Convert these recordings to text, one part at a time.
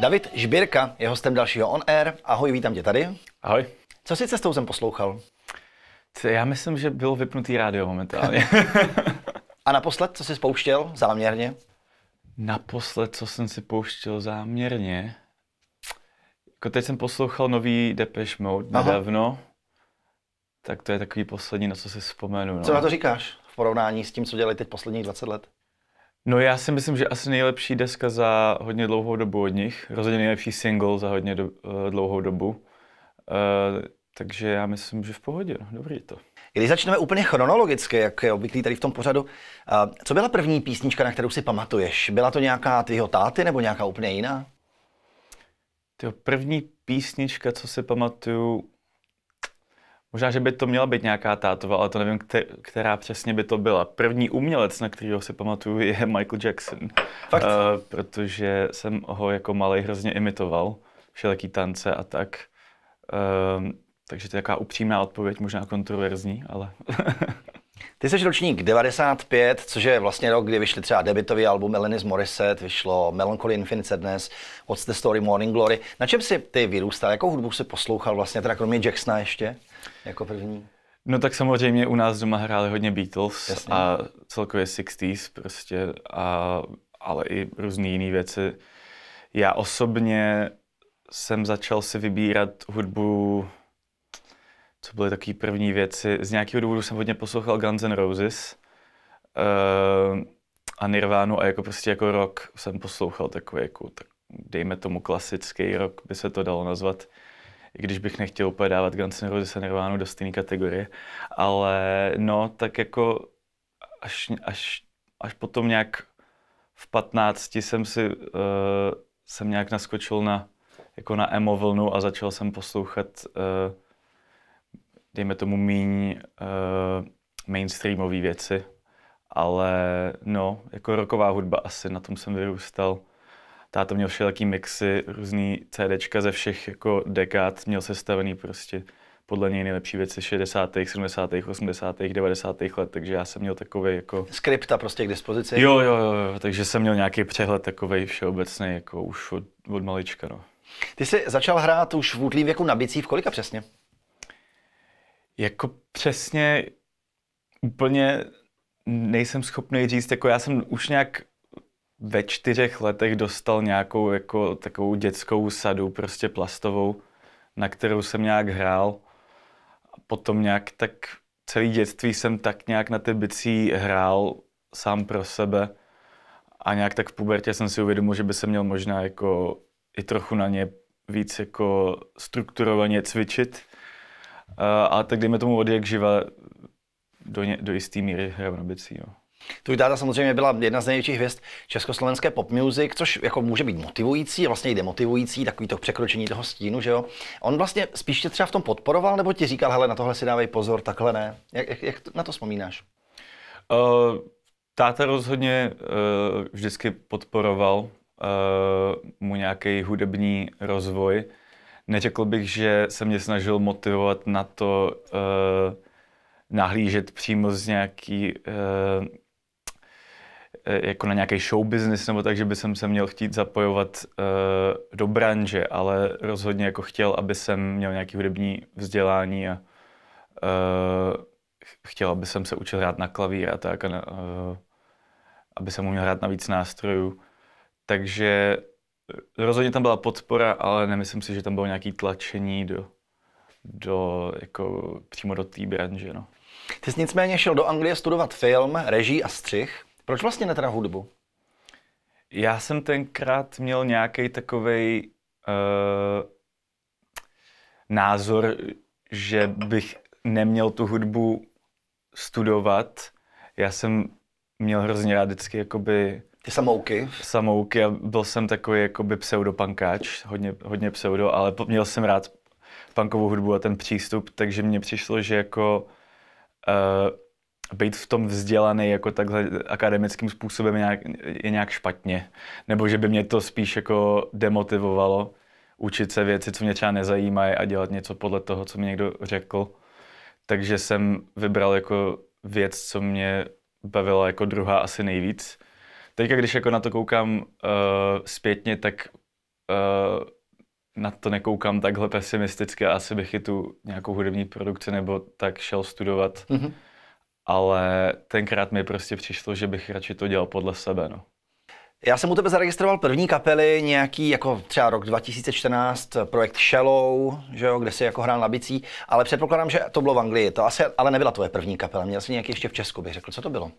David Žbírka je hostem dalšího On Air. Ahoj, vítám tě tady. Ahoj. Co jsi cestou jsem poslouchal? Já myslím, že bylo vypnutý rádio momentálně. A naposled, co jsi spouštěl záměrně? Naposled, co jsem si pouštěl záměrně? Jako teď jsem poslouchal nový Depeche Mode nedávno. Aha tak to je takový poslední, na co si vzpomenu. No. Co na to říkáš v porovnání s tím, co dělali teď posledních 20 let? No já si myslím, že asi nejlepší deska za hodně dlouhou dobu od nich, rozhodně nejlepší single za hodně do, eh, dlouhou dobu. Uh, takže já myslím, že v pohodě, no, dobrý to. Když začneme úplně chronologicky, jak je obvyklý tady v tom pořadu, eh, co byla první písnička, na kterou si pamatuješ? Byla to nějaká tvýho táty nebo nějaká úplně jiná? Tyjo, první písnička, co si pamatuju, Možná, že by to měla být nějaká tátova, ale to nevím, která přesně by to byla. První umělec, na kterého si pamatuju, je Michael Jackson. Fakt? Uh, protože jsem ho jako malý hrozně imitoval, všelijaký tance a tak. Uh, takže to je taková upřímná odpověď, možná kontroverzní, ale... Ty jsi ročník 95, což je vlastně rok, kdy vyšly třeba debitový album z Morissette, vyšlo Melancholy Infinite Sadness, What's the Story Morning Glory. Na čem si ty vyrůstal? Jakou hudbu si poslouchal vlastně, teda kromě Jacksona ještě? Jako první? No tak samozřejmě u nás doma hráli hodně Beatles Jasně. a celkově 60s prostě, a, ale i různé jiné věci. Já osobně jsem začal si vybírat hudbu, co byly takové první věci. Z nějakého důvodu jsem hodně poslouchal Guns N' Roses uh, a Nirvánu a jako prostě jako rock jsem poslouchal takový jako, tak dejme tomu klasický rock by se to dalo nazvat i když bych nechtěl úplně dávat Guns N' Roses a Nirvánu do stejné kategorie, ale no, tak jako až, až, až potom nějak v 15 jsem si, uh, jsem nějak naskočil na, jako na emo vlnu a začal jsem poslouchat, uh, dejme tomu, míň uh, mainstreamové věci, ale no, jako roková hudba asi, na tom jsem vyrůstal táta měl všelaký mixy, různý CDčka ze všech jako dekád, měl sestavený prostě podle něj nejlepší věci 60., 70., 80., 90. let, takže já jsem měl takový jako... Skripta prostě k dispozici? Jo, jo, jo, jo, takže jsem měl nějaký přehled takový všeobecný, jako už od, od malička, no. Ty jsi začal hrát už v útlým věku na bicí, v kolika přesně? Jako přesně úplně nejsem schopný říct, jako já jsem už nějak ve čtyřech letech dostal nějakou jako takovou dětskou sadu, prostě plastovou, na kterou jsem nějak hrál. A potom nějak tak celý dětství jsem tak nějak na ty bicí hrál sám pro sebe. A nějak tak v pubertě jsem si uvědomil, že by se měl možná jako i trochu na ně víc jako strukturovaně cvičit. A tak dejme tomu od jak živa do, ně, do jisté míry hraju na bicí. Jo. No. Tvůj táta samozřejmě byla jedna z největších hvězd československé pop music, což jako může být motivující, vlastně i demotivující, takový to překročení toho stínu, že jo. On vlastně spíš tě třeba v tom podporoval, nebo ti říkal, hele, na tohle si dávej pozor, takhle ne. Jak, jak, jak na to vzpomínáš? Uh, táta rozhodně uh, vždycky podporoval uh, mu nějaký hudební rozvoj. Neřekl bych, že se mě snažil motivovat na to uh, nahlížet přímo z nějaký uh, Eh, jako na nějaký show business nebo tak, že by jsem se měl chtít zapojovat uh, do branže, ale rozhodně jako chtěl, aby jsem měl nějaký hudební vzdělání a uh, chtěl, aby jsem se učil hrát na klavír a tak, a na, uh, aby jsem uměl hrát na víc nástrojů. Takže rozhodně tam byla podpora, ale nemyslím si, že tam bylo nějaké tlačení do, do, jako přímo do té branže. No. Ty jsi nicméně šel do Anglie studovat film, režii a střih. Proč vlastně netra hudbu? Já jsem tenkrát měl nějaký takový uh, eh, názor, že bych neměl tu hudbu studovat. Já jsem měl hrozně rád vždycky jakoby... Ty samouky. Samouky a byl jsem takový jakoby pseudopankáč, hodně, hodně pseudo, ale měl jsem rád punkovou hudbu a ten přístup, takže mně přišlo, že jako uh, být v tom vzdělaný jako takhle akademickým způsobem nějak, je nějak špatně. Nebo že by mě to spíš jako demotivovalo učit se věci, co mě třeba nezajímají a dělat něco podle toho, co mi někdo řekl. Takže jsem vybral jako věc, co mě bavila jako druhá asi nejvíc. Teďka, když jako na to koukám uh, zpětně, tak uh, na to nekoukám takhle pesimisticky. Asi bych i tu nějakou hudební produkci nebo tak šel studovat. Mm-hmm ale tenkrát mi prostě přišlo, že bych radši to dělal podle sebe. No. Já jsem u tebe zaregistroval první kapely, nějaký jako třeba rok 2014, projekt Shallow, že jo, kde si jako hrál na bicí, ale předpokládám, že to bylo v Anglii, to asi ale nebyla tvoje první kapela, měl jsi nějaký ještě v Česku, bych řekl, co to bylo?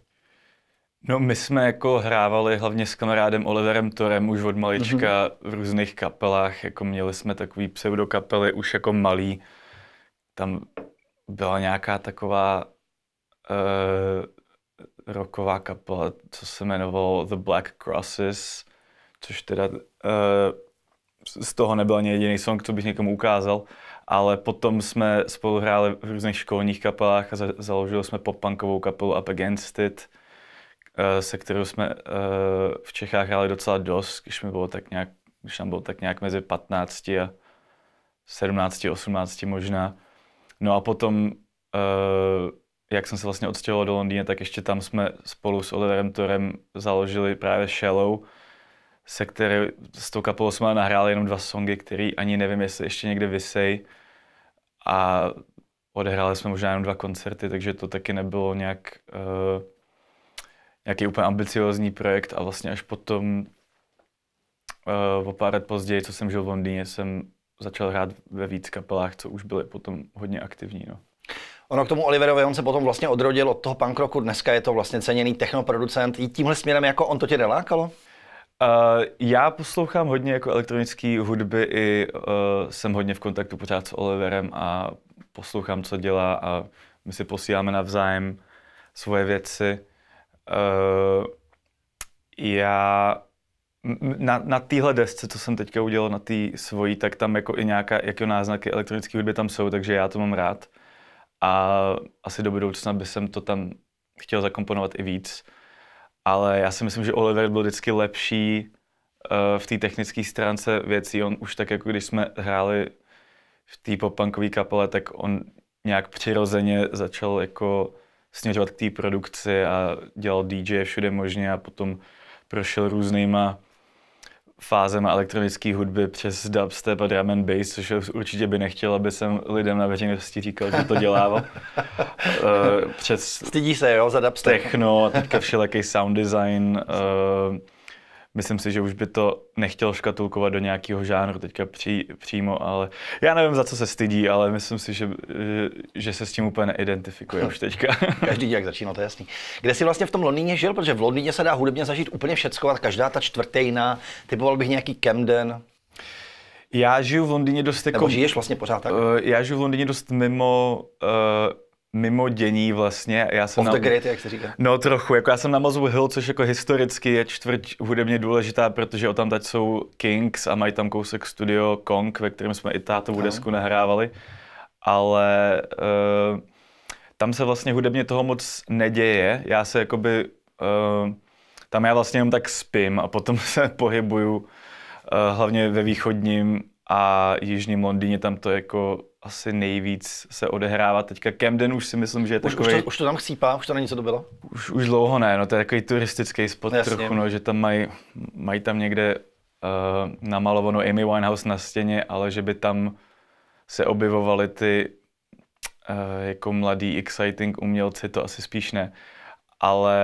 No my jsme jako hrávali hlavně s kamarádem Oliverem Torem už od malička mm-hmm. v různých kapelách, jako měli jsme takový pseudokapely už jako malý, tam byla nějaká taková uh, eh, roková kapela, co se jmenovalo The Black Crosses, což teda uh, z toho nebyl ani jediný song, co bych někomu ukázal, ale potom jsme spolu hráli v různých školních kapelách a za- založili jsme pop-punkovou kapelu Up Against It, uh, se kterou jsme uh, v Čechách hráli docela dost, když mi bylo tak nějak, když nám bylo tak nějak mezi 15 a 17, 18 možná. No a potom uh, jak jsem se vlastně odstěhoval do Londýna, tak ještě tam jsme spolu s Oliverem Torem založili právě Shallow, se který, s tou kapelou jsme nahráli jenom dva songy, které ani nevím, jestli ještě někde vysej. A odehráli jsme možná jenom dva koncerty, takže to taky nebylo nějak uh, nějaký úplně ambiciozní projekt a vlastně až potom uh, o pár let později, co jsem žil v Londýně, jsem začal hrát ve víc kapelách, co už byly potom hodně aktivní. No. Ono k tomu Oliverovi, on se potom vlastně odrodil od toho punk rocku. Dneska je to vlastně ceněný technoproducent. I tímhle směrem jako on to tě nelákalo? Uh, já poslouchám hodně jako elektronické hudby i uh, jsem hodně v kontaktu pořád s Oliverem a poslouchám, co dělá a my si posíláme navzájem svoje věci. Uh, já na, na téhle desce, co jsem teďka udělal na té svojí, tak tam jako i nějaká, jako náznaky elektronické hudby tam jsou, takže já to mám rád a asi do budoucna by jsem to tam chtěl zakomponovat i víc. Ale já si myslím, že Oliver byl vždycky lepší eh, v té technické stránce věcí. On už tak, jako když jsme hráli v té popankové kapele, tak on nějak přirozeně začal jako směřovat k té produkci a dělal DJ všude možně a potom prošel různýma fázema elektronické hudby přes dubstep a drum and bass, což určitě by nechtěl, aby jsem lidem na veřejnosti říkal, že to dělává. Eh, přes Stydí se, jo, za dubstep. Techno teďka všelaký sound design. Eh, myslím si, že už by to nechtěl škatulkovat do nějakého žánru teďka pří, přímo, ale já nevím, za co se stydí, ale myslím si, že, že se s tím úplně neidentifikuje už teďka. Každý jak začíná, to je jasný. Kde jsi vlastně v tom Londýně žil? Protože v Londýně se dá hudebně zažít úplně všecko, a každá ta čtvrtejna, typoval bych nějaký Camden. Já žiju v Londýně dost jako... Nebo žiješ vlastně pořád tak? Eh, já žiju v Londýně dost mimo uh, mimo dění vlastně. Já jsem na, the grid, jak se říká. No trochu, jako já jsem na Mozu Hill, což jako historicky je čtvrť hudebně důležitá, protože o tam teď jsou Kings a mají tam kousek studio Kong, ve kterém jsme i tátovu desku nahrávali. Ale uh, tam se vlastně hudebně toho moc neděje. Já se jakoby, uh, tam já vlastně jenom tak spím a potom se pohybuju uh, hlavně ve východním a Jižním Londýně tam to jako asi nejvíc se odehrává teďka. Camden už si myslím, že je takový... Už, už, to, už to tam chcípá? Už to není co to bylo? Už, už dlouho ne, no to je takový turistický spot no, Jasně. trochu, no, že tam mají, mají tam někde uh, eh, namalovanou Amy Winehouse na stěně, ale že by tam se objevovaly ty uh, jako mladý, exciting umělci, to asi spíš ne. Ale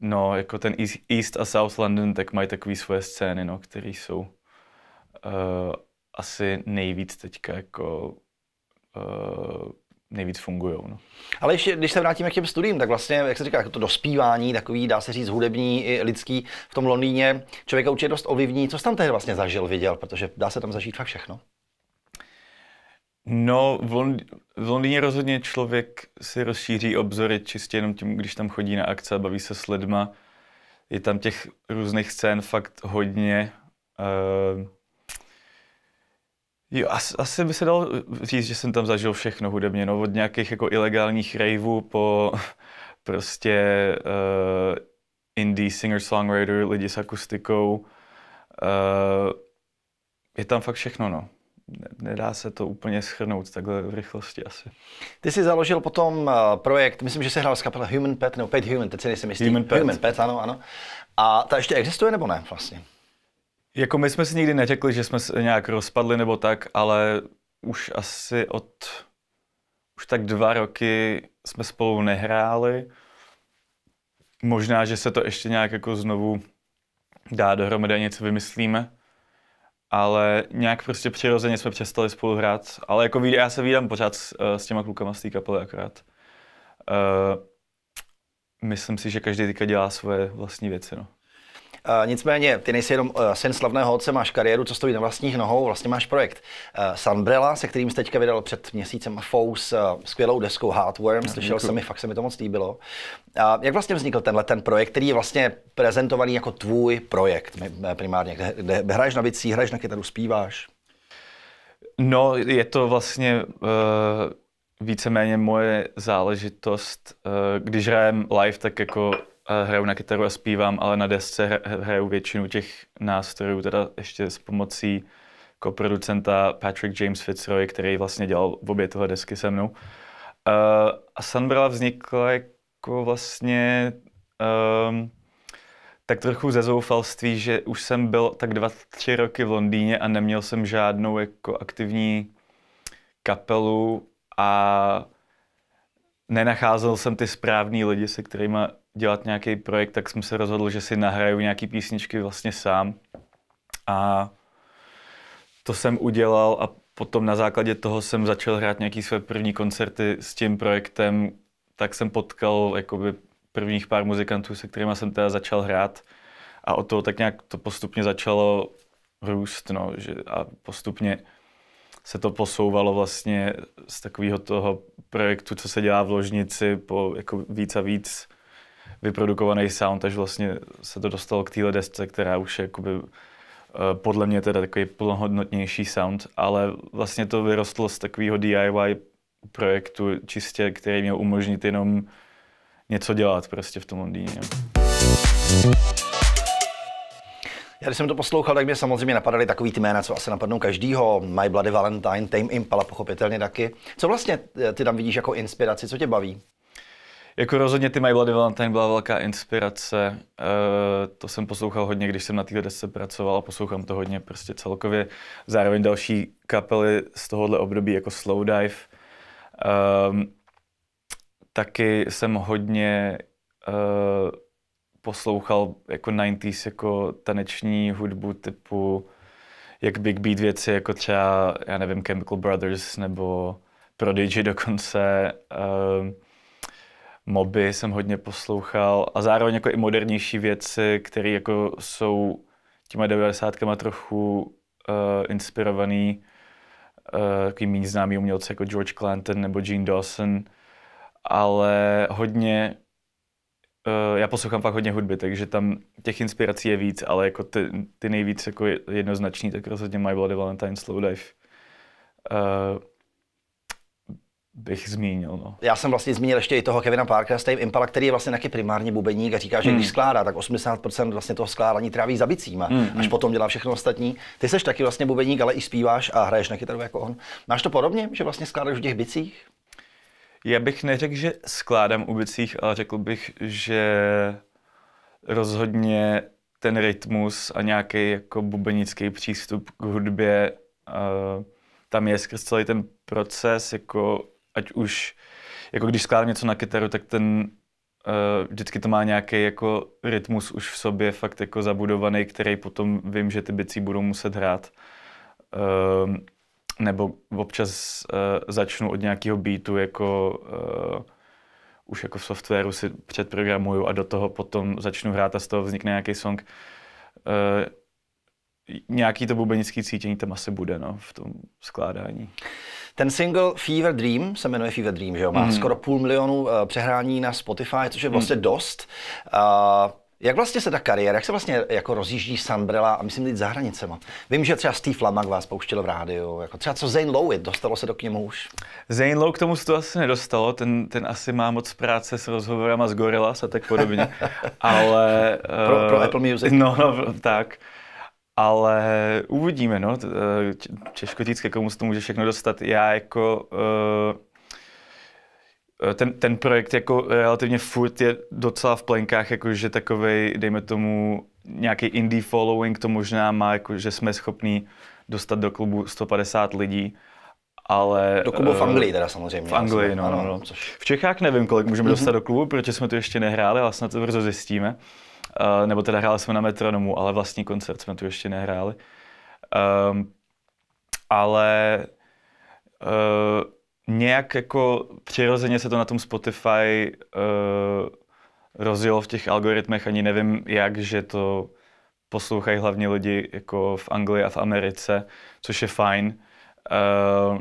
no, jako ten East a South London, tak mají takové svoje scény, no, které jsou uh, asi nejvíc teďka jako uh, nejvíc fungují. No. Ale ještě, když se vrátíme k těm studiím, tak vlastně, jak se říká, jako to dospívání, takový, dá se říct, hudební i lidský v tom Londýně, člověka určitě dost ovlivní. Co jsi tam tehdy vlastně zažil, viděl, protože dá se tam zažít fakt všechno? No, v, Lond- v Londýně rozhodně člověk si rozšíří obzory čistě jenom tím, když tam chodí na akce a baví se s lidma. Je tam těch různých scén fakt hodně. Uh, Jo, asi, asi by se dalo říct, že jsem tam zažil všechno hudebně, no, od nějakých jako ilegálních raveů po prostě uh, indie singer-songwriter, lidi s akustikou. Uh, je tam fakt všechno, no. Nedá se to úplně schrnout takhle v rychlosti asi. Ty jsi založil potom eh, projekt, myslím, že se hrál s kapela Human Pet, nebo Pet Human, teď si nejsem jistý. Human Pet. Human Pet, ano, ano. A ta ještě existuje nebo ne vlastně? Jako my jsme si nikdy neřekli, že jsme se nějak rozpadli nebo tak, ale už asi od už tak dva roky jsme spolu nehráli. Možná, že se to ještě nějak jako znovu dá dohromady něco vymyslíme. Ale nějak prostě přirozeně jsme přestali spolu hrát. Ale jako já se vídám pořád s, eh, s těma klukama z té kapely akorát. Uh, myslím si, že každý teďka dělá svoje vlastní věci. No. Eh, nicméně, ty nejsi jenom eh, syn slavného otce, máš kariéru, co stojí na vlastních nohou, vlastně máš projekt eh, Sunbrella, se kterým jsi teďka vydal před měsícem Fous skvělou deskou Hardworm, no, slyšel jsem mi, fakt se mi to moc líbilo. A jak vlastně vznikl tenhle ten projekt, který je vlastně prezentovaný jako tvůj projekt primárně, kde, kde hraješ na bicí, hraješ na kytaru, zpíváš? No, je to vlastně uh, víceméně moje záležitost. Uh, když hrajem live, tak jako hraju na kytaru a zpívám, ale na desce hraju většinu těch nástrojů, teda ještě s pomocí koproducenta Patrick James Fitzroy, který vlastně dělal obě tyhle desky se mnou. Uh, a Sunbrella vznikla jako vlastně um, tak trochu ze zoufalství, že už jsem byl tak dva, tři roky v Londýně a neměl jsem žádnou jako aktivní kapelu a nenacházel jsem ty správný lidi, se kterými dělat nějaký projekt, tak jsem se rozhodl, že si nahraju nějaký písničky vlastně sám. A to jsem udělal a potom na základě toho jsem začal hrát nějaký své první koncerty s tím projektem, tak jsem potkal jakoby prvních pár muzikantů, se kterými jsem teda začal hrát a od toho tak nějak to postupně začalo růst, no, že, a postupně se to posouvalo vlastně z takového toho projektu, co se dělá v ložnici, po jako víc a víc vyprodukovaný sound, až vlastně se to dostalo k téhle desce, která už je jakoby, eh, podle mě teda takový plnohodnotnější sound, ale vlastně to vyrostlo z takového DIY projektu čistě, který měl umožnit jenom něco dělat prostě v tom Londýně. Já když jsem to poslouchal, tak mě samozřejmě napadaly takový ty jména, co asi napadnou každýho. My Bloody Valentine, Tame Impala pochopitelně taky. Co vlastně eh, ty tam vidíš jako inspiraci, co tě baví? Jako rozhodně ty My Bloody Valentine byla velká inspirace. E, to jsem poslouchal hodně, když jsem na téhle desce pracoval a poslouchám to hodně prostě celkově. Zároveň další kapely z tohohle období jako Slowdive. E, ehm, taky jsem hodně e, poslouchal jako 90s jako taneční hudbu typu jak Big Beat věci, jako třeba, já nevím, Chemical Brothers nebo Prodigy dokonce. E, moby jsem hodně poslouchal a zároveň jako i modernější věci, které jako jsou těma 90 trochu uh, inspirovaný uh, takový méně známý umělce jako George Clanton nebo Gene Dawson, ale hodně uh, já poslouchám fakt hodně hudby, takže tam těch inspirací je víc, ale jako ty, ty nejvíc jako jednoznačný, tak rozhodně My Bloody Valentine Dive. Uh, bych zmínil. No. Já jsem vlastně zmínil ještě i toho Kevina Parkera z Tame Impala, který je vlastně taky primární bubeník a říká, že hmm. když skládá, tak 80% vlastně toho skládání tráví za bicíma, hmm. až potom dělá všechno ostatní. Ty jsi taky vlastně bubeník, ale i zpíváš a hraješ na kytaru jako on. Máš to podobně, že vlastně skládáš v těch bicích? Já bych neřekl, že skládám u bicích, ale řekl bych, že rozhodně ten rytmus a nějaký jako bubenický přístup k hudbě uh, tam je skrz celý ten proces, jako ať už, jako když skládám něco na kytaru, tak ten uh, vždycky to má nějaký jako rytmus už v sobě fakt jako zabudovaný, který potom vím, že ty bicí budou muset hrát. Uh, nebo občas uh, začnu od nějakého beatu, jako uh, už jako v softwaru si předprogramuju a do toho potom začnu hrát a z toho vznikne nějaký song. Uh, nějaký to bubenický cítění tam asi bude no, v tom skládání. Ten single Fever Dream se jmenuje Fever Dream, že jo? Má mm. skoro půl milionu uh, přehrání na Spotify, což je mhm. vlastně mm. dost. Uh, jak vlastně se ta kariéra, jak se vlastně jako rozjíždí Sambrela a myslím teď za hranicema? Vím, že třeba Steve Lamak vás pouštěl v rádiu, jako třeba co Zane Lowe, dostalo se do k němu už? Zane Lowe k tomu se to asi nedostalo, ten, ten asi má moc práce s rozhovorama z Gorillas a tak podobně, ale... pro, pro eh, Apple Music? No, no tak ale uvidíme, no. Eh, těžko říct, ke komu se to může všechno dostat. Já jako... Eh, eh, ten, ten projekt jako relativně furt je docela v plenkách, jakože takovej, dejme tomu, nějaký indie following to možná má, jako, že jsme schopni dostat do klubu 150 lidí, ale... Do klubu v Anglii teda samozřejmě. V Anglii, no, no, no. Což... V Čechách nevím, kolik můžeme mm-hmm. dostat do klubu, protože jsme tu ještě nehráli, ale snad to brzo zjistíme. Eh, nebo teda hráli jsme na metronomu, ale vlastní koncert jsme tu ještě nehráli. Um, ale uh, nějak jako přirozeně se to na tom Spotify uh, rozjelo v těch algoritmech, ani nevím jak, že to poslouchají hlavně lidi jako v Anglii a v Americe, což je fajn. Uh,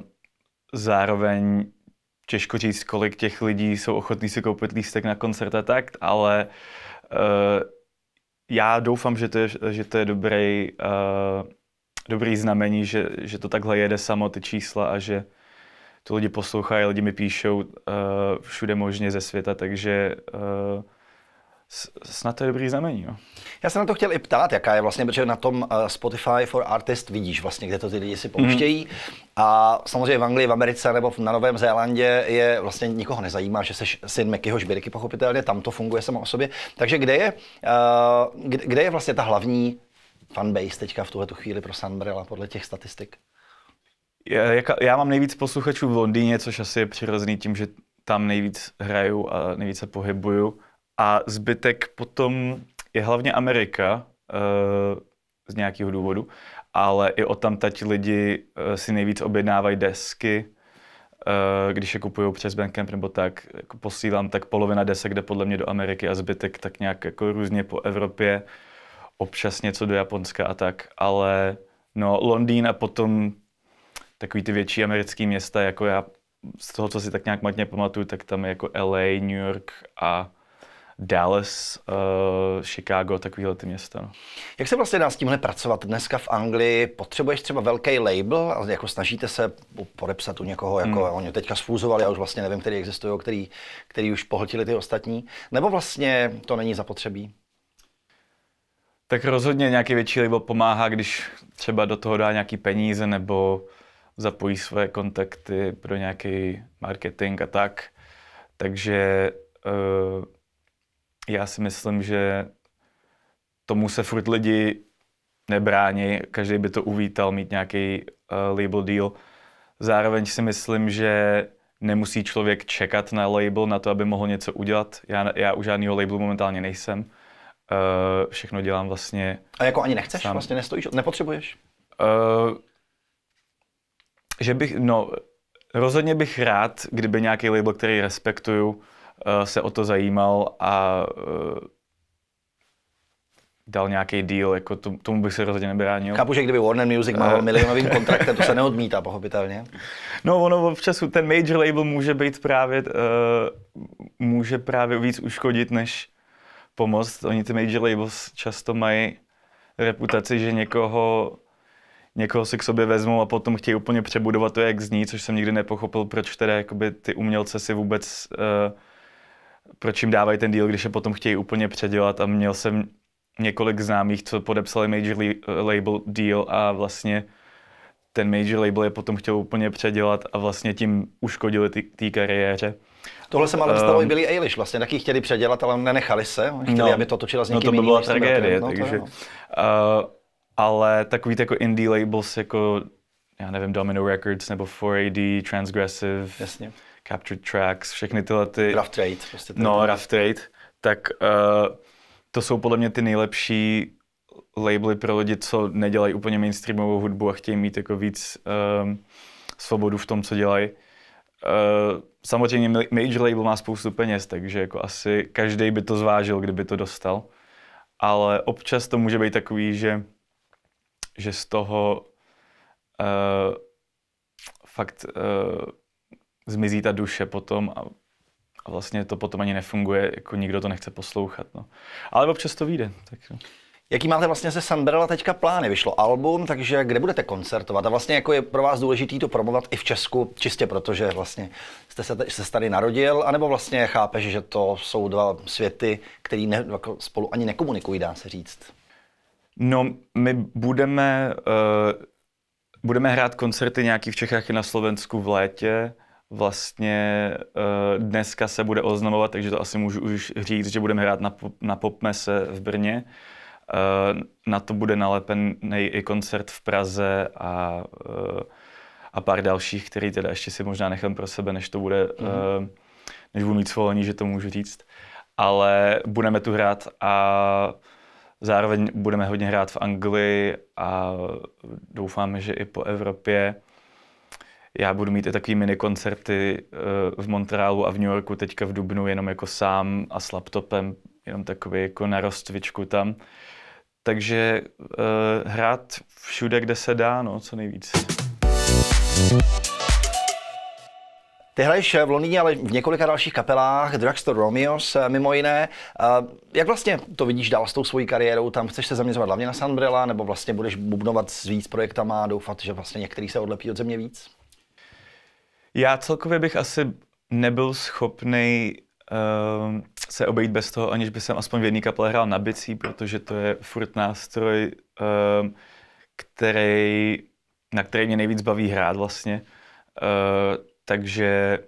zároveň těžko říct, kolik těch lidí jsou ochotní si koupit lístek na koncert a tak, ale uh, já doufám, že to je, že to je dobrý, uh, dobrý znamení, že, že to takhle jede samo ty čísla a že to lidi poslouchají, lidi mi píšou uh, všude možně ze světa, takže uh, snad to je dobrý znamení. No. Já jsem na to chtěl i ptát, jaká je vlastně, protože na tom eh, Spotify for Artist vidíš vlastně, kde to ty lidi si mhm. pouštějí. Mm. A samozřejmě v Anglii, v Americe nebo na Novém Zélandě je vlastně nikoho nezajímá, že jsi syn Mekyho Žbirky, pochopitelně tam to funguje samo o sobě. Takže kde je, eh, kde je vlastně ta hlavní fanbase teďka v tuhle chvíli pro Sunbrella podle těch statistik? Já mám nejvíc posluchačů v Londýně, což asi je přirozený tím, že tam nejvíc hraju a nejvíce pohybuju a zbytek potom je hlavně Amerika eh, z nějakého důvodu, ale i o tam tať lidi eh, si nejvíc objednávají desky, eh, když je kupují přes Bandcamp nebo tak, jako posílám, tak polovina desek jde podle mě do Ameriky a zbytek tak nějak jako různě po Evropě, občas něco do Japonska a tak, ale no Londýn a potom takový ty větší americké města, jako já z toho, co si tak nějak matně pamatuju, tak tam je jako LA, New York a Dallas, uh, Chicago, takovýhle ty města. No. Jak se vlastně dá s tímhle pracovat dneska v Anglii? Potřebuješ třeba velký label, ale jako snažíte se podepsat u někoho, jako hmm. oni teďka sfúzovali, já už vlastně nevím, který existují, který, který už pohltili ty ostatní, nebo vlastně to není zapotřebí? Tak rozhodně nějaký větší label pomáhá, když třeba do toho dá nějaký peníze nebo zapojí své kontakty pro nějaký marketing a tak. Takže uh, já si myslím, že tomu se furt lidi nebrání, každý by to uvítal mít nějaký uh, label deal. Zároveň si myslím, že nemusí člověk čekat na label, na to, aby mohl něco udělat. Já, já u žádného labelu momentálně nejsem. Uh, všechno dělám vlastně. A jako ani nechceš? Sám. Vlastně nestojíš? Nepotřebuješ? Uh, že bych, no, rozhodně bych rád, kdyby nějaký label, který respektuju, Eh, se o to zajímal a eh, dal nějaký deal, jako tomu, tomu bych se rozhodně nebránil. Chápu, že kdyby Warner Music mal eh. milionovým kontraktem, to se neodmítá, pochopitelně. No ono občas ten major label může být právě, uh, může právě víc uškodit, než pomoct. Oni ty major labels často mají reputaci, že někoho, někoho si k sobě vezmou a potom chtějí úplně přebudovat to, jak zní, což jsem nikdy nepochopil, proč teda jakoby ty umělce si vůbec uh, proč jim dávají ten deal, když je potom chtějí úplně předělat a měl jsem několik známých, co podepsali major label deal a vlastně ten major label je potom chtěl úplně předělat a vlastně tím uškodili té kariéře. Tohle se ale stalo um, i Billy Eilish, vlastně taky chtěli předělat, ale nenechali se, chtěli, no, aby to točila s no, někým No to by byla tragédie, no, takže, uh, ale takový jako indie labels jako, já nevím, Domino Records nebo 4AD, Transgressive, Jasně. Captured Tracks, všechny tyhle ty... Rough Trade. Prostě ten no, Rough Trade. Tak uh, to jsou podle mě ty nejlepší labely pro lidi, co nedělají úplně mainstreamovou hudbu a chtějí mít jako víc uh, svobodu v tom, co dělají. Uh, samozřejmě major label má spoustu peněz, takže jako asi každý by to zvážil, kdyby to dostal. Ale občas to může být takový, že, že z toho uh, fakt uh, zmizí ta duše potom a, a vlastně to potom ani nefunguje, jako nikdo to nechce poslouchat. No. Ale občas to vyjde. Tak, no. Jaký máte vlastně se Sunbrella teďka plány? Vyšlo album, takže kde budete koncertovat? A vlastně jako je pro vás důležité to promovat i v Česku, čistě protože vlastně jste se, se tady narodil, anebo vlastně chápeš, že to jsou dva světy, které ne, jako spolu ani nekomunikují, dá se říct? No, my budeme, uh, budeme hrát koncerty nějaký v Čechách i na Slovensku v létě vlastně eh, dneska se bude oznamovat, takže to asi můžu už říct, že budeme hrát na, na Popmese v Brně. Eh, na to bude nalepen i koncert v Praze a, eh, a pár dalších, který teda ještě si možná nechám pro sebe, než to bude, mm uh, než budu mít svolení, že to můžu říct. Ale budeme tu hrát a zároveň budeme hodně hrát v Anglii a doufáme, že i po Evropě já budu mít i takový mini koncerty eh, v Montrealu a v New Yorku teďka v Dubnu, jenom jako sám a s laptopem, jenom takový jako na rozcvičku tam. Takže eh, hrát všude, kde se dá, no, co nejvíc. Ty hraješ v Londýně, ale v několika dalších kapelách, Drugstore Romeos eh, mimo jiné. Jak vlastně to vidíš dál s tou svojí kariérou? Tam chceš se zaměřovat hlavně na Sunbrella, nebo vlastně budeš bubnovat s víc projektama a doufat, že vlastně některý se odlepí od země víc? Já celkově bych asi nebyl schopný uh, se obejít bez toho, aniž by jsem aspoň v jedné kapele hrál na bicí, protože to je furt nástroj, uh, který, na který mě nejvíc baví hrát vlastně. Uh, takže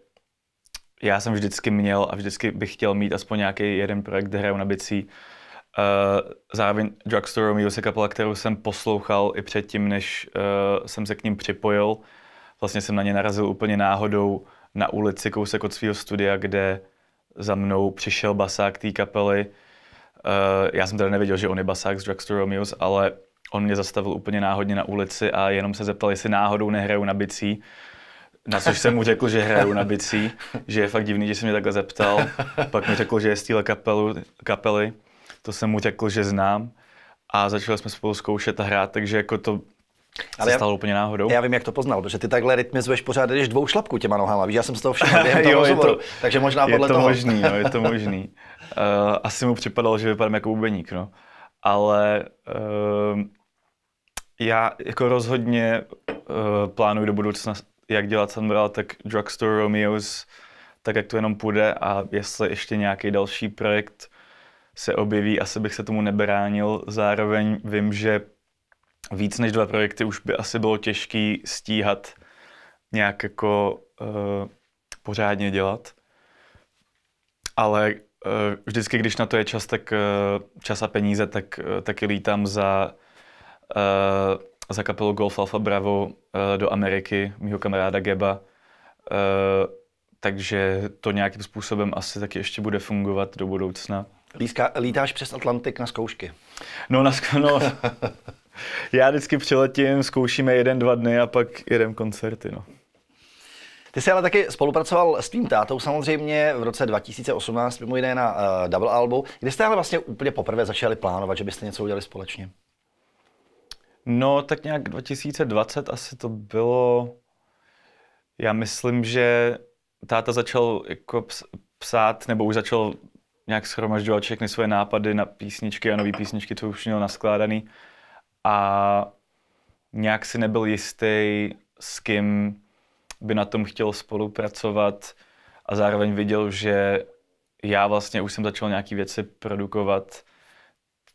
já jsem vždycky měl a vždycky bych chtěl mít aspoň nějaký jeden projekt, kde hraju na bicí. Uh, zároveň Drugstore Romeo se kapela, kterou jsem poslouchal i předtím, než uh, jsem se k ním připojil vlastně jsem na ně narazil úplně náhodou na ulici kousek od svého studia, kde za mnou přišel basák té kapely. Eh, já jsem teda nevěděl, že on je basák z Drugstore Romeos, ale on mě zastavil úplně náhodně na ulici a jenom se zeptal, jestli náhodou nehraju na bicí. Na což jsem mu řekl, že hraju na bicí, že je fakt divný, že se mě takhle zeptal. Pak mi řekl, že je z téhle kapely. To jsem mu řekl, že znám. A začali jsme spolu zkoušet a hrát, takže jako to ale se stalo úplně náhodou. Já vím, jak to poznal, protože ty takhle rytmizuješ pořád, když dvou šlapku těma nohama. Víš, já jsem z toho všechno během toho jo, to, takže možná podle je to toho. možný, no, je to možný. Uh, asi mu připadalo, že vypadám jako bubeník, no. Ale uh, já jako rozhodně uh, eh, plánuji do budoucna, jak dělat Sunbral, tak Drugstore Romeos, tak jak to jenom půjde a jestli ještě nějaký další projekt se objeví, asi bych se tomu nebránil. Zároveň vím, že víc než dva projekty už by asi bylo těžké stíhat nějak jako uh, pořádně dělat. Ale uh, vždycky, když na to je čas, tak uh, čas a peníze, tak uh, taky lítám za, uh, za kapelu Golf Alpha Bravo uh, do Ameriky, mýho kamaráda Geba. Uh, takže to nějakým způsobem asi taky ještě bude fungovat do budoucna. Líská, lítáš přes Atlantik na zkoušky? No, na, no Já vždycky přiletím, zkoušíme jeden, dva dny a pak jedem koncerty. No. Ty jsi ale taky spolupracoval s tvým tátou samozřejmě v roce 2018, mimo jiné na uh, Double Albu. Kde jste ale vlastně úplně poprvé začali plánovat, že byste něco udělali společně? No, tak nějak 2020 asi to bylo... Já myslím, že táta začal jako psát, nebo už začal nějak schromažďovat všechny svoje nápady na písničky a nové písničky, co už měl naskládaný a nějak si nebyl jistý, s kým by na tom chtěl spolupracovat a zároveň viděl, že já vlastně už jsem začal nějaké věci produkovat,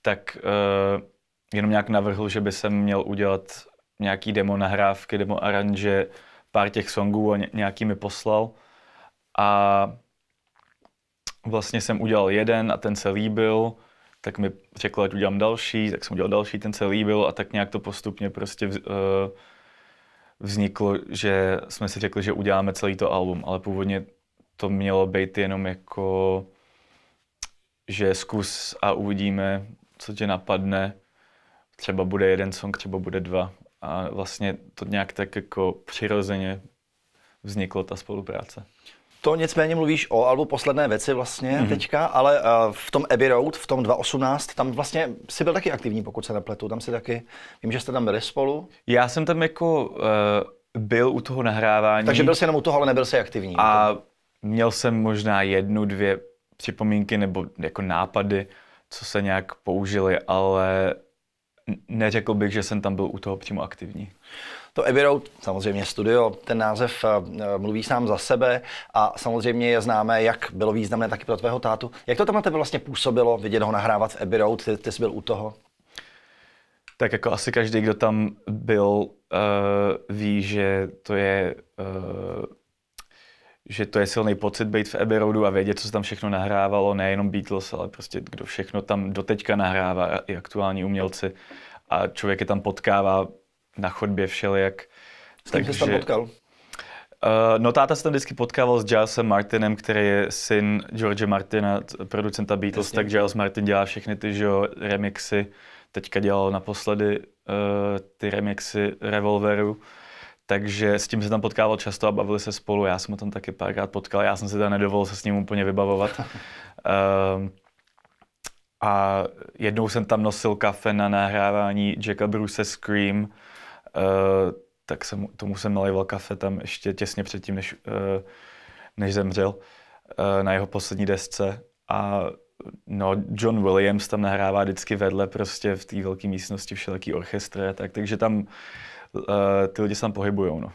tak uh, jenom nějak navrhl, že by jsem měl udělat nějaký demo nahrávky, demo aranže, pár těch songů a nějaký mi poslal. A vlastně jsem udělal jeden a ten se líbil tak mi řekl, ať udělám další, tak jsem udělal další, ten se líbil a tak nějak to postupně prostě vz, eh, vzniklo, že jsme si řekli, že uděláme celý to album, ale původně to mělo být jenom jako, že zkus a uvidíme, co tě napadne. Třeba bude jeden song, třeba bude dva. A vlastně to nějak tak jako přirozeně vzniklo ta spolupráce. To nicméně mluvíš o albu Posledné věci vlastně mm-hmm. teďka, ale eh, v tom Abbey Road, v tom 2018, tam vlastně jsi byl taky aktivní, pokud se nepletu, tam si taky, vím, že jste tam byli spolu. Já jsem tam jako uh, byl u toho nahrávání. Takže byl jsi jenom u toho, ale nebyl jsi aktivní. A měl jsem možná jednu, dvě připomínky nebo jako nápady, co se nějak použili, ale neřekl bych, že jsem tam byl u toho přímo aktivní. To Abbey Road, samozřejmě studio, ten název eh, eh, mluví sám za sebe a samozřejmě je známé, jak bylo významné taky pro tvého tátu. Jak to tam na tebe vlastně působilo, vidět ho nahrávat v Abbey Road, ty, ty jsi byl u toho? Tak jako asi každý, kdo tam byl, uh, ví, že to je uh, že to je silný pocit být v Abbey Roadu a vědět, co se tam všechno nahrávalo, nejenom Beatles, ale prostě kdo všechno tam doteďka nahrává, i aktuální umělci. A člověk je tam potkává na chodbě všelijak. S kým Takže, jsi tam potkal? Uh, no táta se tam vždycky potkával s Gilesem Martinem, který je syn George Martina, producenta Beatles, Jasně. tak Giles Martin dělá všechny ty že, remixy. Teďka dělal naposledy uh, ty remixy Revolveru takže s tím se tam potkával často a bavili se spolu. Já jsem ho tam taky párkrát potkal, já jsem se teda nedovolil se s ním úplně vybavovat. um, a jednou jsem tam nosil kafe na nahrávání Jacka Bruce Scream, uh, tak jsem, tomu jsem nalival kafe tam ještě těsně předtím, než, uh, než zemřel uh, na jeho poslední desce. A no, John Williams tam nahrává vždycky vedle prostě v té velké místnosti všelaký orchestr, tak, takže tam Eh, ty lidi se tam pohybují. No.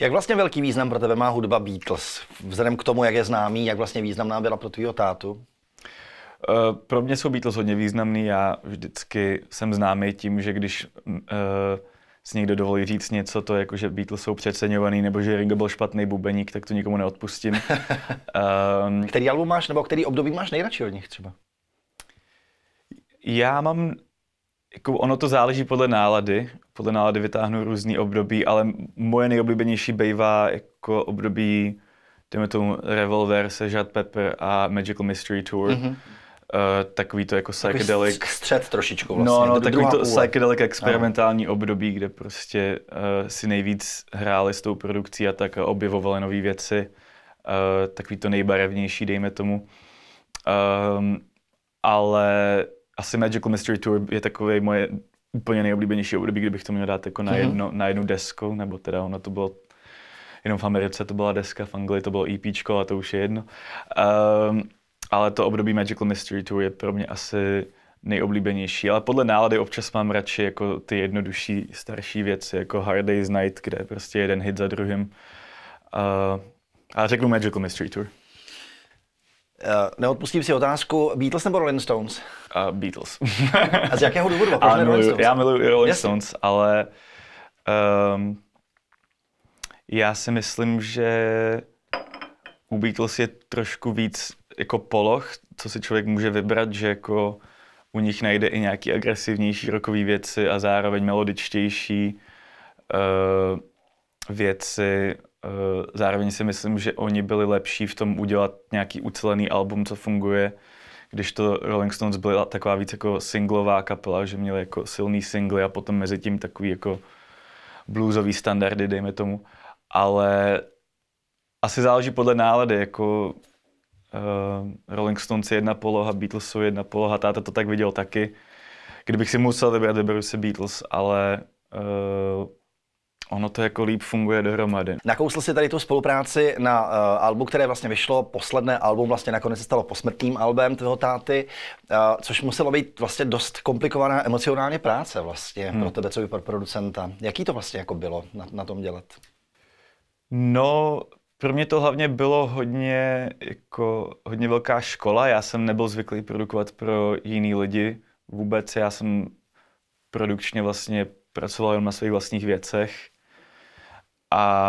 Jak vlastně velký význam pro tebe má hudba Beatles? Vzhledem k tomu, jak je známý, jak vlastně významná byla pro tvýho tátu? Eh, pro mě jsou Beatles hodně významný. Já vždycky jsem známý tím, že když uh, si někdo dovolí říct něco, to jako, že Beatles jsou přeceňovaný, nebo že Ringo byl špatný bubeník, tak to nikomu neodpustím. um, který album máš, nebo který období máš nejradši od nich třeba? Já mám, jako ono to záleží podle nálady, podle nálady vytáhnu různý období, ale moje nejoblíbenější bývá jako období, dejme tomu Revolver, Sežat Pepper a Magical Mystery Tour. Mm-hmm. Uh, takový to jako psychedelic... Takový střed trošičku no, vlastně. No, no takový to psychedelic experimentální no. období, kde prostě uh, si nejvíc hráli s tou produkcí a tak objevovali nové věci. Uh, takový to nejbarevnější, dejme tomu. Um, ale asi Magical Mystery Tour je takový moje úplně nejoblíbenější období, kdybych to měl dát jako na, mhm. jedno, mm-hmm. na jednu desku, nebo teda ono to bylo jenom v Americe to byla deska, v Anglii to bylo EP, a to už je jedno. Um, ale to období Magical Mystery Tour je pro mě asi nejoblíbenější, ale podle nálady občas mám radši jako ty jednodušší, starší věci, jako Hard Day's Night, kde je prostě jeden hit za druhým. Uh, ehm, ale řeknu Magical Mystery Tour. Uh, neodpustím si otázku. Beatles nebo Rolling Stones? Uh, Beatles. a z jakého důvodu? Proč miluju, Rolling Stones? Já miluji Rolling Jasně. Stones, ale um, já si myslím, že u Beatles je trošku víc jako poloh, co si člověk může vybrat, že jako u nich najde i nějaký agresivnější rokové věci a zároveň melodičtější uh, věci Eh, zároveň si myslím, že oni byli lepší v tom udělat nějaký ucelený album, co funguje, když to Rolling Stones byla taková víc jako singlová kapela, že měli jako silný singly a potom mezi tím takový jako bluesový standardy, dejme tomu. Ale asi záleží podle nálady, jako uh, Rolling Stones je jedna poloha, Beatles jsou jedna poloha, táta to tak viděl taky. Kdybych si musel vybrat, vyberu si Beatles, ale uh, Ono to jako líp funguje dohromady. Nakousl si tady tu spolupráci na uh, albu, které vlastně vyšlo, posledné album vlastně nakonec se stalo posmrtným albem tvého táty, uh, což muselo být vlastně dost komplikovaná emocionálně práce vlastně hmm. pro tebe, co by pro producenta. Jaký to vlastně jako bylo na, na tom dělat? No, pro mě to hlavně bylo hodně, jako, hodně velká škola. Já jsem nebyl zvyklý produkovat pro jiný lidi vůbec. Já jsem produkčně vlastně pracoval jen na svých vlastních věcech a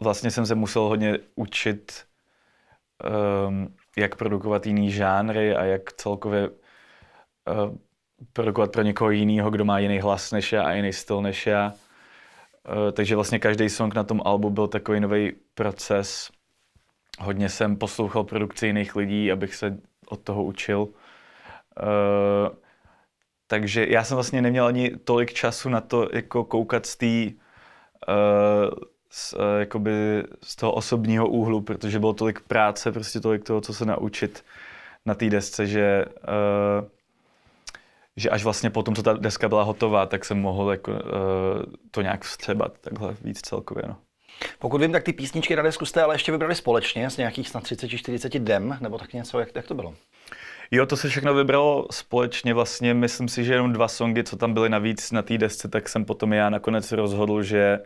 vlastně jsem se musel hodně učit, um, jak produkovat jiný žánry a jak celkově ehm, produkovat pro někoho jiného, kdo má jiný hlas než já a jiný styl než já. Ehm, takže vlastně každý song na tom albu byl takový nový proces. Hodně jsem poslouchal produkci jiných lidí, abych se od toho učil. Uh, takže já jsem vlastně neměl ani tolik času na to jako koukat z té eh, z, eh, jakoby z toho osobního úhlu, protože bylo tolik práce, prostě tolik toho, co se naučit na té desce, že, eh, že až vlastně potom, co ta deska byla hotová, tak jsem mohl jako, to nějak vstřebat takhle víc celkově. No. Pokud vím, tak ty písničky na desku jste ale ještě vybrali společně z nějakých snad 30-40 dem, nebo tak něco, jak, jak to bylo? Jo, to se všechno vybralo společně vlastně. Myslím si, že jenom dva songy, co tam byly navíc na té desce, tak jsem potom já nakonec rozhodl, že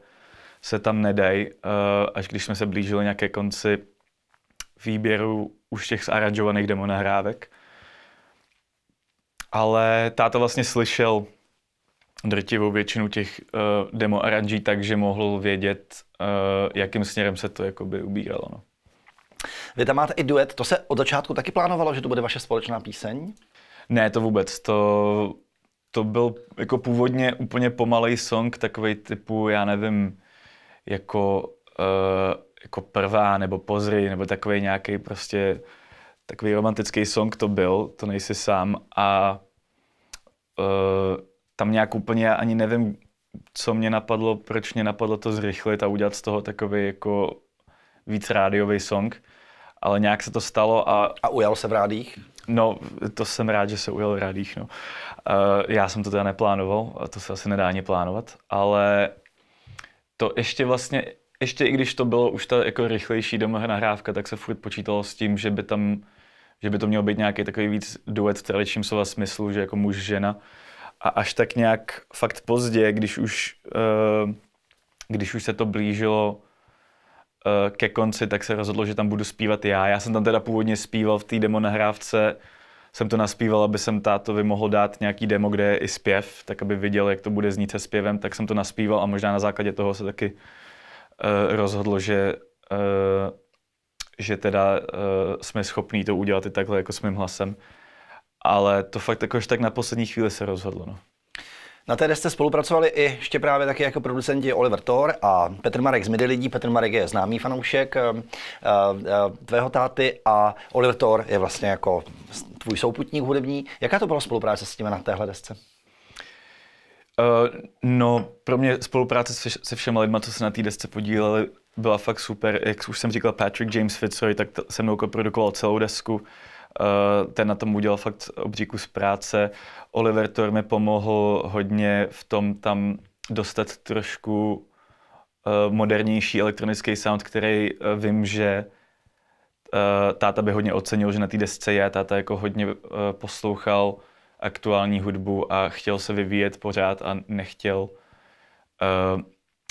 se tam nedají. Eh, až když jsme se blížili nějaké konci výběru už těch zaranžovaných nahrávek. Ale táta vlastně slyšel drtivou většinu těch eh, demo aranží, takže mohl vědět, eh, jakým směrem se to jakoby ubíralo. No. Vy tam máte i duet, to se od začátku taky plánovalo, že to bude vaše společná píseň? Ne, to vůbec, to, to byl jako původně úplně pomalej song, takový typu, já nevím, jako, uh, jako prvá nebo pozry, nebo takový nějaký prostě takový romantický song to byl, to nejsi sám a uh, tam nějak úplně já ani nevím, co mě napadlo, proč mě napadlo to zrychlit a udělat z toho takový jako víc rádiový song ale nějak se to stalo a... A ujal se v rádích? No, to jsem rád, že se ujel v rádích, no. Eh, já jsem to teda neplánoval, to se asi nedá ani plánovat, ale to ještě vlastně, ještě i když to bylo už ta jako rychlejší domohra nahrávka, tak se furt počítalo s tím, že by tam, že by to mělo být nějaký takový víc duet v tradičním slova smyslu, že jako muž, žena. A až tak nějak fakt pozdě, když už, eh, když už se to blížilo Eh, ke konci, tak se rozhodlo, že tam budu zpívat já. Já jsem tam teda původně zpíval v té demo nahrávce, jsem to naspíval, aby jsem tátovi mohl dát nějaký demo, kde je i zpěv, tak aby viděl, jak to bude znít se zpěvem, tak jsem to naspíval a možná na základě toho se taky uh, rozhodlo, že, uh, že teda uh, jsme schopní to udělat i takhle jako s mým hlasem. Ale to fakt jakož tak na poslední chvíli se rozhodlo. No. Na té desce spolupracovali i ještě právě taky jako producenti Oliver Thor a Petr Marek z Midi lidí. Petr Marek je známý fanoušek eh, eh, eh, tvého táty a Oliver Thor je vlastně jako tvůj souputník hudební. Jaká to byla spolupráce s tím na téhle desce? Uh, no, pro mě spolupráce se, všema lidma, co se na té desce podíleli, byla fakt super. Jak už jsem říkal, Patrick James Fitzroy, tak se mnou koprodukoval celou desku. Eh, ten na tom udělal fakt obří kus práce. Oliver Thor mi pomohl hodně v tom tam dostat trošku eh, modernější elektronický sound, který eh, vím, že táta by hodně ocenil, že na té desce je. Táta jako hodně poslouchal aktuální hudbu a chtěl se vyvíjet pořád a nechtěl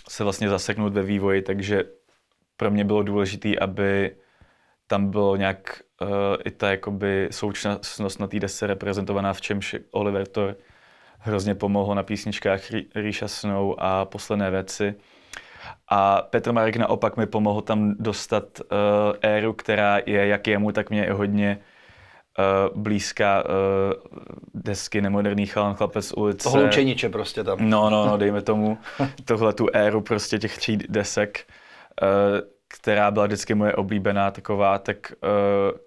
se vlastně zaseknout ve vývoji, takže pro mě bylo důležité, aby tam bylo nějak uh, i ta jakoby součnost na té desce reprezentovaná, v čemž Oliver Thor hrozně pomohl na písničkách Rý, Ríša a posledné věci. A Petr Marek naopak mi pomohl tam dostat uh, éru, která je jak jemu, tak mě je hodně uh, blízká uh, desky Nemoderný chalan chlapec z ulice. Tohle loučeniče prostě tam. No, no, no, dejme tomu tohle tu éru prostě těch tří desek, uh, která byla vždycky moje oblíbená taková, tak uh,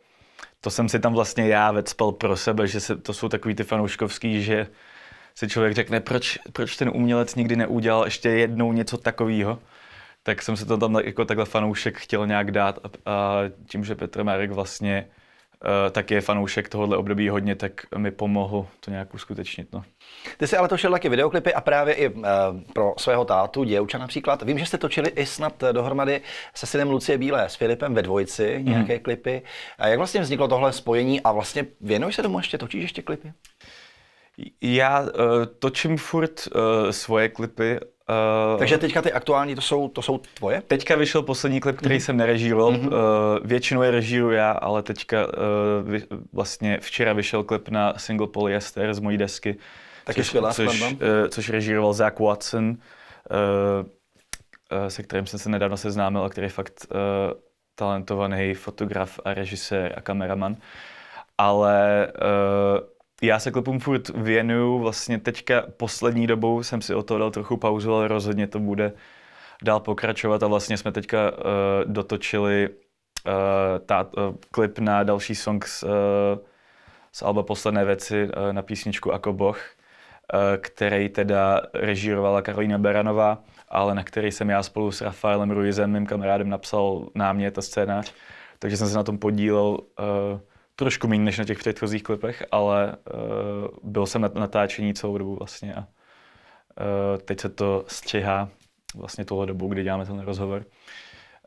to jsem si tam vlastně já vecpal pro sebe, že se, to jsou takový ty fanouškovský, že si člověk řekne, proč, proč ten umělec nikdy neudělal ještě jednou něco takového, tak jsem se to tam jako takhle fanoušek chtěl nějak dát a, a tím, že Petr Marek vlastně Eh, tak je fanoušek tohohle období hodně, tak mi pomohl to nějak uskutečnit. No. Ty jsi ale točil taky videoklipy a právě i eh, pro svého tátu, děvča například. Vím, že jste točili i snad eh, dohromady se synem Lucie Bílé s Filipem ve dvojici mhm. nějaké mm. klipy. A jak vlastně vzniklo tohle spojení a vlastně věnuj se tomu ještě, točíš ještě klipy? Já e, točím furt e, svoje klipy, Uh, Takže teďka ty aktuální, to jsou, to jsou tvoje? Teďka vyšel poslední klip, který mm-hmm. jsem nerežíroval. Mm-hmm. Uh, většinou je režíru já, ale teďka uh, vy, vlastně včera vyšel klip na single Polyester z mojí desky. Taky což, skvělá což, uh, což režíroval Zach Watson, uh, uh, se kterým jsem se nedávno seznámil a který je fakt uh, talentovaný fotograf a režisér a kameraman. Ale uh, já se klipům furt věnuju, vlastně teďka poslední dobou jsem si o to dal trochu pauzu, ale rozhodně to bude dál pokračovat a vlastně jsme teďka uh, dotočili uh, eh, tát, uh, eh, klip na další song z, uh, z Alba Posledné věci uh, na písničku Ako boh, uh, který teda režírovala Karolina Beranová, ale na který jsem já spolu s Rafaelem Ruizem, mým kamarádem, napsal námět a scénář, takže jsem se na tom podílel uh, trošku méně než na těch předchozích klipech, ale uh, byl jsem na natáčení celou dobu vlastně a uh, teď se to střihá vlastně tohle dobu, kdy děláme ten rozhovor.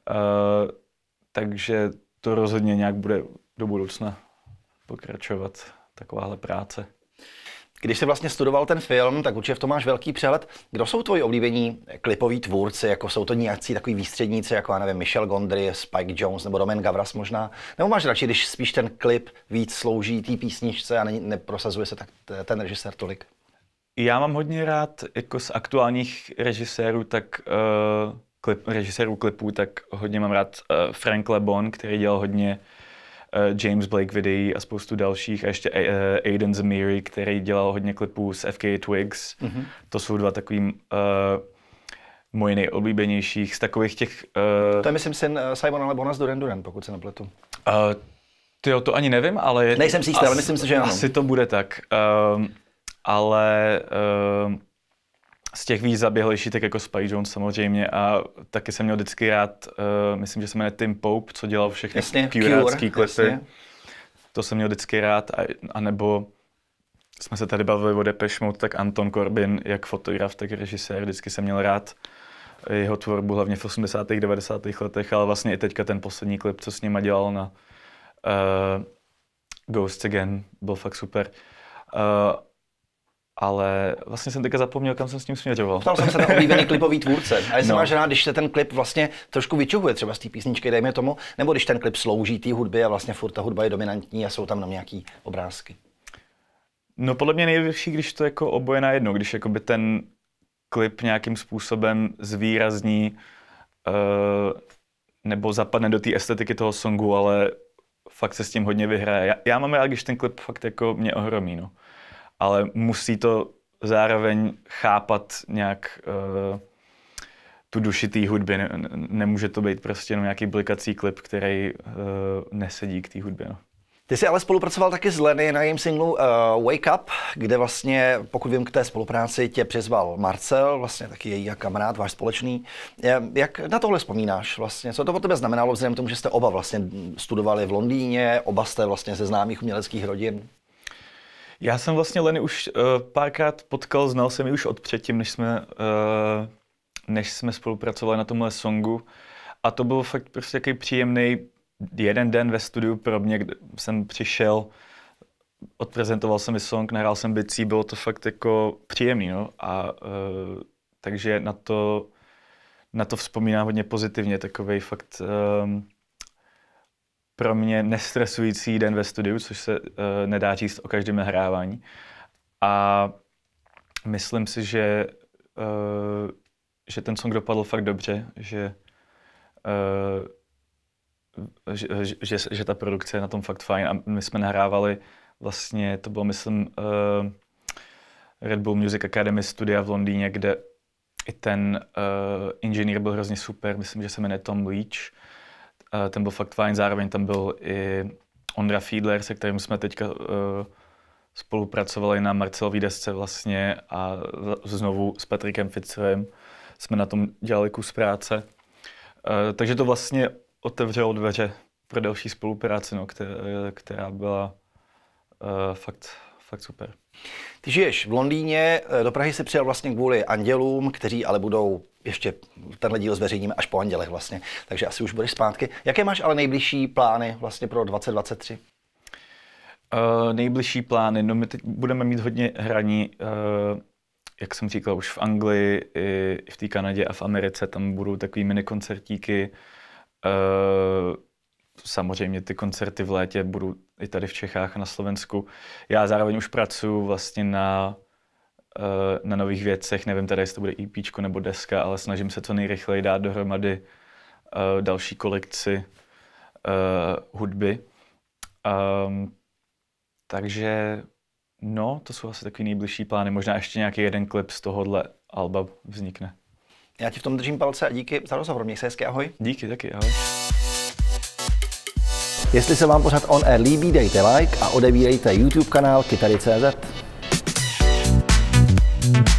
Uh, takže to rozhodně nějak bude do budoucna pokračovat takováhle práce. Když jsi vlastně studoval ten film, tak určitě v tom máš velký přehled. Kdo jsou tvoji oblíbení klipoví tvůrci? Jako jsou to nějací takový výstředníci, jako já nevím, Michel Gondry, Spike Jones nebo Roman Gavras možná? Nebo máš radši, když spíš ten klip víc slouží té písničce a ne, neprosazuje se tak ten režisér tolik? Já mám hodně rád jako z aktuálních režisérů, tak uh, klip, režisérů klipů, tak hodně mám rád uh, Frank Lebon, který dělal hodně Eh, James Blake videí a spoustu dalších a ještě eh, Aiden Zamiri, který dělal hodně klipů s FK Twigs. Mm-hmm. To jsou dva takový uh, eh, moje nejoblíbenějších z takových těch... Uh, to je myslím syn uh, Simona Lebona z Duran Duran, pokud se nepletu. Uh, ty jo, to ani nevím, ale... Nejsem si jistý, ale myslím si, že ano. Asi to bude tak. Uh, ale uh, z těch víc zaběhlejší, tak jako Spike Jones samozřejmě a taky jsem měl vždycky rád, uh, myslím, že se jmenuje Tim Pope, co dělal všechny kurácký klesy. Jasně. To jsem měl vždycky rád a, a nebo jsme se tady bavili o Depeche tak Anton Corbin, jak fotograf, tak režisér, vždycky jsem měl rád jeho tvorbu, hlavně v 80. 90. letech, ale vlastně i teďka ten poslední klip, co s nima dělal na uh, eh, Ghost Again, byl fakt super. Uh, ale vlastně jsem teďka zapomněl, kam jsem s tím směřoval. Ptal jsem se na oblíbený klipový tvůrce. A jestli no. máš rád, když se ten klip vlastně trošku vyčuhuje třeba z té písničky, dejme tomu, nebo když ten klip slouží té hudbě a vlastně furt ta hudba je dominantní a jsou tam na nějaký obrázky. No podle mě nejlepší, když to jako oboje na jedno, když jakoby ten klip nějakým způsobem zvýrazní uh, nebo zapadne do té estetiky toho songu, ale fakt se s tím hodně vyhraje. Já, já mám rád, když ten klip fakt jako mě ohromí. No ale musí to zároveň chápat nějak uh, tu duši té hudby. Ne, nemůže to být prostě jenom nějaký blikací klip, který uh, nesedí k té hudbě. No. Ty jsi ale spolupracoval taky s Lenny na jejím singlu uh, Wake Up, kde vlastně, pokud vím, k té spolupráci tě přizval Marcel, vlastně taky její kamarád, váš společný. Jak na tohle vzpomínáš vlastně? Co to pro tebe znamenalo vzhledem k tomu, že jste oba vlastně studovali v Londýně, oba jste vlastně ze známých uměleckých rodin? Já jsem vlastně Leny už uh, párkrát potkal, znal jsem ji už od předtím, než jsme, uh, než jsme spolupracovali na tomhle songu. A to byl fakt prostě takový příjemný jeden den ve studiu pro mě, kde jsem přišel, odprezentoval jsem mi song, nahrál jsem bicí, bylo to fakt jako příjemný, no. A uh, takže na to, na to vzpomínám hodně pozitivně, takový fakt uh, pro mě nestresující den ve studiu, což se uh, nedá říct o každém nahrávání. A myslím si, že, uh, že ten song dopadl fakt dobře, že, uh, že, že, že, že ta produkce je na tom fakt fajn. A my jsme nahrávali, vlastně to bylo, myslím, uh, Red Bull Music Academy studia v Londýně, kde i ten uh, inženýr byl hrozně super, myslím, že se jmenuje Tom Leach ten byl fakt fajn, zároveň tam byl i Ondra Fiedler, se kterým jsme teďka uh, spolupracovali na Marcelový desce vlastně a znovu s Patrikem Fitzroyem jsme na tom dělali kus práce. Uh, takže to vlastně otevřelo dveře pro další spolupráci, no, která, která byla uh, fakt, fakt super. Ty žiješ v Londýně, do Prahy se přijel vlastně kvůli andělům, kteří ale budou ještě tenhle díl zveřejníme až po andělech vlastně, takže asi už budeš zpátky. Jaké máš ale nejbližší plány vlastně pro 2023? Uh, eh, nejbližší plány, no my teď budeme mít hodně hraní, uh, jak jsem říkal, už v Anglii, i, v té Kanadě a v Americe, tam budou takový mini koncertíky. Uh, samozřejmě ty koncerty v létě budou i tady v Čechách a na Slovensku. Já zároveň už pracuji vlastně na Eh, na nových věcech, nevím teda, jestli to bude EP nebo deska, ale snažím se co nejrychleji dát dohromady eh, další kolekci eh, hudby. Um, takže no, to jsou asi takový nejbližší plány. Možná ještě nějaký jeden klip z tohohle alba vznikne. Já ti v tom držím palce a díky za rozhovor. Měj se hezky, ahoj. Díky taky, ahoj. Jestli se vám pořád On Air líbí, dejte like a odebírejte YouTube kanál Kytary.cz. Thank you.